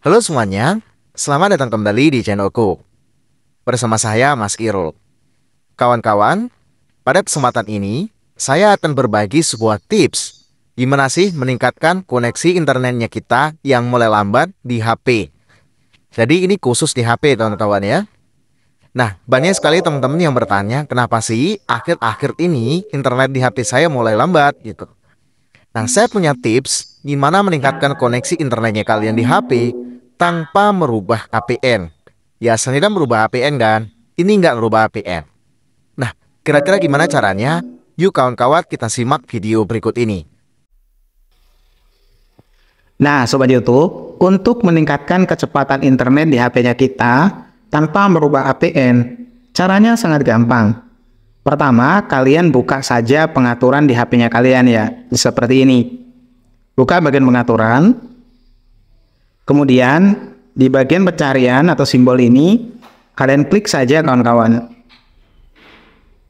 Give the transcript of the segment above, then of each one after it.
Halo semuanya, selamat datang kembali di channelku. Bersama saya Mas Irul. Kawan-kawan, pada kesempatan ini saya akan berbagi sebuah tips gimana sih meningkatkan koneksi internetnya kita yang mulai lambat di HP. Jadi ini khusus di HP teman-teman ya. Nah, banyak sekali teman-teman yang bertanya, kenapa sih akhir-akhir ini internet di HP saya mulai lambat gitu. Nah, saya punya tips gimana meningkatkan koneksi internetnya kalian di HP tanpa merubah APN. Ya sendiri merubah APN dan Ini nggak merubah APN. Nah, kira-kira gimana caranya? Yuk kawan-kawan kita simak video berikut ini. Nah, Sobat YouTube, untuk meningkatkan kecepatan internet di HP-nya kita tanpa merubah APN, caranya sangat gampang. Pertama, kalian buka saja pengaturan di HP-nya kalian ya, seperti ini. Buka bagian pengaturan, Kemudian di bagian pencarian atau simbol ini kalian klik saja kawan-kawan.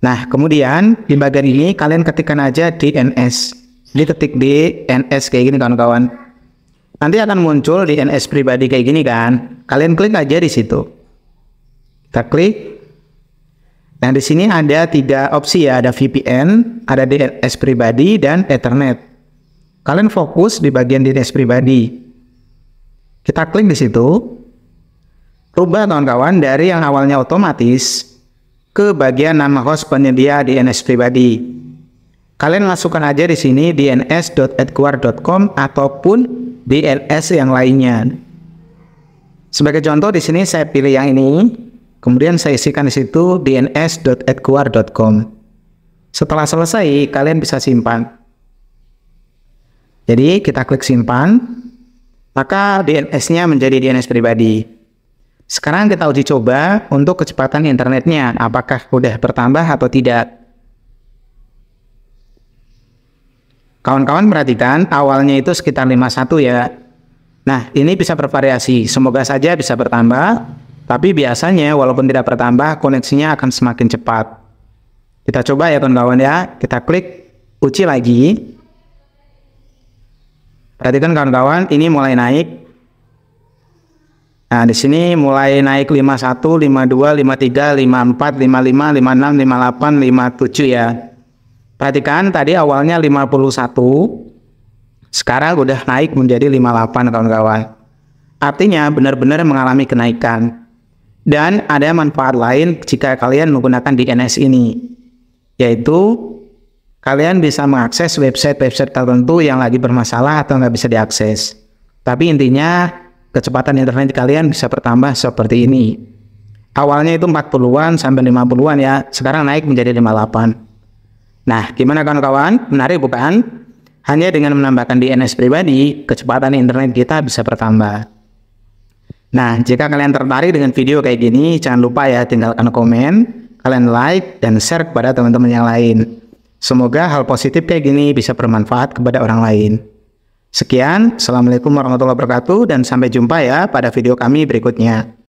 Nah, kemudian di bagian ini kalian ketikkan aja DNS. di ketik DNS kayak gini kawan-kawan. Nanti akan muncul DNS pribadi kayak gini kan. Kalian klik aja di situ. Kita klik. Nah, di sini ada tiga opsi ya, ada VPN, ada DNS pribadi dan Ethernet. Kalian fokus di bagian DNS pribadi. Kita klik di situ. Rubah kawan-kawan dari yang awalnya otomatis ke bagian nama host penyedia DNS pribadi. Kalian masukkan aja di sini dns.edguard.com ataupun DNS yang lainnya. Sebagai contoh di sini saya pilih yang ini, kemudian saya isikan di situ dns.edguard.com. Setelah selesai, kalian bisa simpan. Jadi kita klik simpan maka DNS-nya menjadi DNS pribadi. Sekarang kita uji coba untuk kecepatan internetnya, apakah sudah bertambah atau tidak. Kawan-kawan perhatikan, awalnya itu sekitar 51 ya. Nah, ini bisa bervariasi. Semoga saja bisa bertambah, tapi biasanya walaupun tidak bertambah, koneksinya akan semakin cepat. Kita coba ya kawan-kawan ya. Kita klik uji lagi. Perhatikan kawan-kawan, ini mulai naik. Nah, di sini mulai naik 51, 52, 53, 54, 55, 56, 58, 57 ya. Perhatikan tadi awalnya 51, sekarang udah naik menjadi 58 kawan-kawan. Artinya benar-benar mengalami kenaikan. Dan ada manfaat lain jika kalian menggunakan DNS ini, yaitu kalian bisa mengakses website-website tertentu yang lagi bermasalah atau nggak bisa diakses. Tapi intinya kecepatan internet kalian bisa bertambah seperti ini. Awalnya itu 40-an sampai 50-an ya, sekarang naik menjadi 58. Nah, gimana kawan-kawan? Menarik bukan? Hanya dengan menambahkan DNS pribadi, kecepatan internet kita bisa bertambah. Nah, jika kalian tertarik dengan video kayak gini, jangan lupa ya tinggalkan komen, kalian like, dan share kepada teman-teman yang lain. Semoga hal positif kayak gini bisa bermanfaat kepada orang lain. Sekian, Assalamualaikum warahmatullahi wabarakatuh dan sampai jumpa ya pada video kami berikutnya.